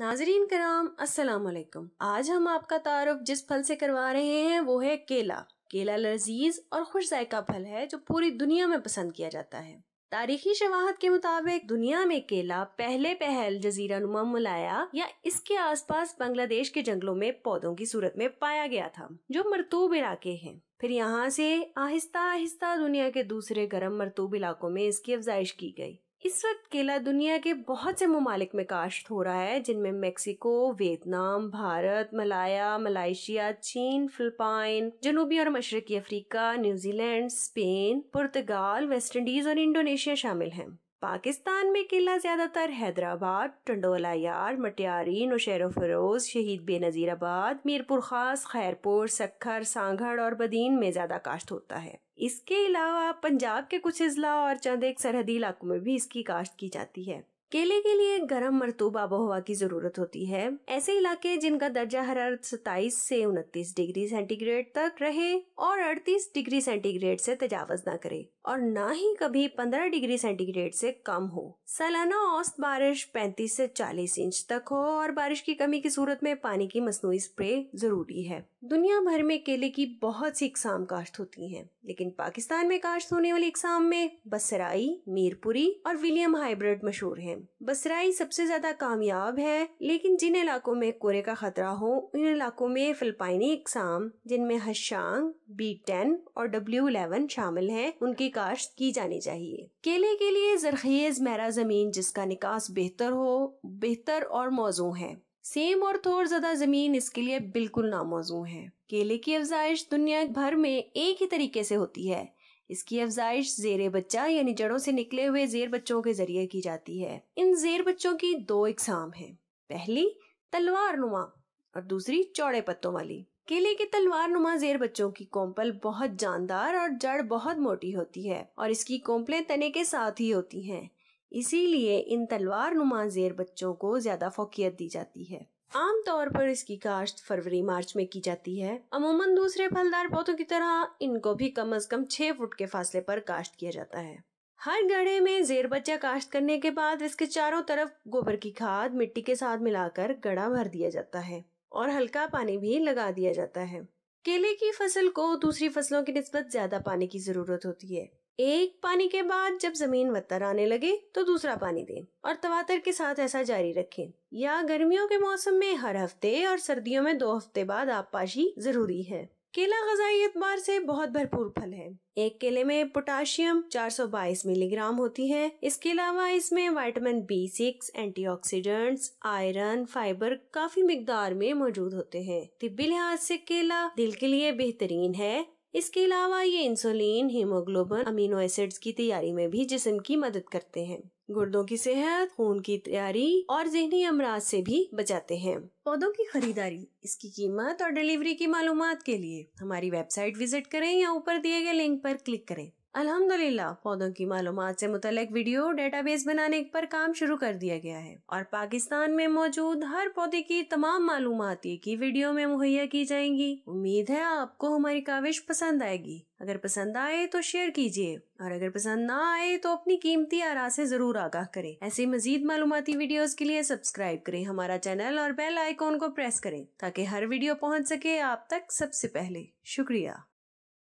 नाजरीन कराम वालेकुम आज हम आपका तारफ जिस फल से करवा रहे हैं वो है केला केला लजीज और खुश जायका फल है जो पूरी दुनिया में पसंद किया जाता है तारीखी शवाहत के मुताबिक दुनिया में केला पहले पहल जजीरा नुमा मुलाया या इसके आसपास बांग्लादेश के जंगलों में पौधों की सूरत में पाया गया था जो मरतूब इलाके हैं फिर यहाँ से आहिस्ता आहिस्ता दुनिया के दूसरे गर्म मरतूब इलाकों में इसकी अफजाइश की गई इस वक्त केला दुनिया के बहुत से ममालिक में काश्त हो रहा है जिनमें Mexico Vietnam Bharat Malaya Malaysia चीन फिलिपाइन जनूबी और मशरकी अफ्रीका न्यूजीलैंड स्पेन पुर्तगाल वेस्ट इंडीज और इंडोनेशिया शामिल हैं पाकिस्तान में किला ज़्यादातर हैदराबाद टंडोला यार मटियारी नौशर फरोज़ शहीद बेनज़ीराबाद मीरपुर ख़ास खैरपुर सखर सांगड़ और बदीन में ज़्यादा काश्त होता है इसके अलावा पंजाब के कुछ अजला और चंद एक सरहदी इलाकों में भी इसकी काश्त की जाती है केले के लिए गर्म मरतूब आबो हवा की जरूरत होती है ऐसे इलाके जिनका दर्जा हरारत सताइस से उनतीस डिग्री सेंटीग्रेड तक रहे और 38 डिग्री सेंटीग्रेड से तजावज ना करे और ना ही कभी 15 डिग्री सेंटीग्रेड से कम हो सालाना औसत बारिश 35 से 40 इंच तक हो और बारिश की कमी की सूरत में पानी की मसनू स्प्रे जरूरी है दुनिया भर में केले की बहुत सी इकसाम काश्त होती है लेकिन पाकिस्तान में काश्त होने वाली इकसाम में बसराई मीरपुरी और विलियम हाइब्रिड मशहूर है बसराई सबसे ज्यादा कामयाब है लेकिन जिन इलाकों में कोरे का खतरा हो उन इलाकों में फिल्पाइनी इकसाम जिनमें हशांग बी टेन और डब्ल्यू इलेवन शामिल हैं, उनकी काश्त की जानी चाहिए केले के लिए जरखेज मेरा जमीन जिसका निकास बेहतर हो बेहतर और मौजू है सेम और थोड़ ज्यादा जमीन इसके लिए बिल्कुल नामौजू है केले की अफजाइश दुनिया भर में एक ही तरीके से होती है इसकी अफजाइश जेर बच्चा यानी जड़ों से निकले हुए जेर बच्चों के जरिए की जाती है इन जेर बच्चों की दो इकसाम है पहली तलवार नुमा और दूसरी चौड़े पत्तों वाली केले के तलवार नुमा जेर बच्चों की कोम्पल बहुत जानदार और जड़ बहुत मोटी होती है और इसकी कोम्पलें तने के साथ ही होती हैं। इसीलिए इन तलवार नुमा जेर बच्चों को ज्यादा फोकियत दी जाती है आमतौर पर इसकी काश्त फरवरी मार्च में की जाती है अमूमन दूसरे फलदार पौधों की तरह इनको भी कम अज कम छह फुट के फासले पर काश्त किया जाता है हर गढ़े में जेर बच्चा काश्त करने के बाद इसके चारों तरफ गोबर की खाद मिट्टी के साथ मिलाकर गड़ा भर दिया जाता है और हल्का पानी भी लगा दिया जाता है केले की फसल को दूसरी फसलों की नस्बत ज्यादा पानी की जरूरत होती है एक पानी के बाद जब जमीन वत्तर आने लगे तो दूसरा पानी दें और तवातर के साथ ऐसा जारी रखें या गर्मियों के मौसम में हर हफ्ते और सर्दियों में दो हफ्ते बाद आबपाशी जरूरी है केला गजाई एतबार से बहुत भरपूर फल है एक केले में पोटाशियम 422 मिलीग्राम होती है इसके अलावा इसमें vitamin B six anti iron fibre काफी मिकदार में मौजूद होते हैं तिब्बी लिहाज से केला दिल के लिए बेहतरीन है इसके अलावा ये इंसुलिन हीमोग्लोबिन अमीनो एसिड्स की तैयारी में भी जिस्म की मदद करते हैं गुर्दों की सेहत खून की तैयारी और जहनी अमराज से भी बचाते हैं पौधों की खरीदारी इसकी कीमत और डिलीवरी की मालूम के लिए हमारी वेबसाइट विजिट करें या ऊपर दिए गए लिंक पर क्लिक करें अल्हम्दुलिल्लाह पौधों की मालूम से मुतलक वीडियो डेटाबेस बनाने पर काम शुरू कर दिया गया है और पाकिस्तान में मौजूद हर पौधे की तमाम मालूम की वीडियो में मुहैया की जाएंगी उम्मीद है आपको हमारी काविश पसंद आएगी अगर पसंद आए तो शेयर कीजिए और अगर पसंद ना आए तो अपनी कीमती आरा से जरूर आगाह करें ऐसी मजीद मालूमती वीडियोस के लिए सब्सक्राइब करें हमारा चैनल और बेल आइकॉन को प्रेस करें ताकि हर वीडियो पहुंच सके आप तक सबसे पहले शुक्रिया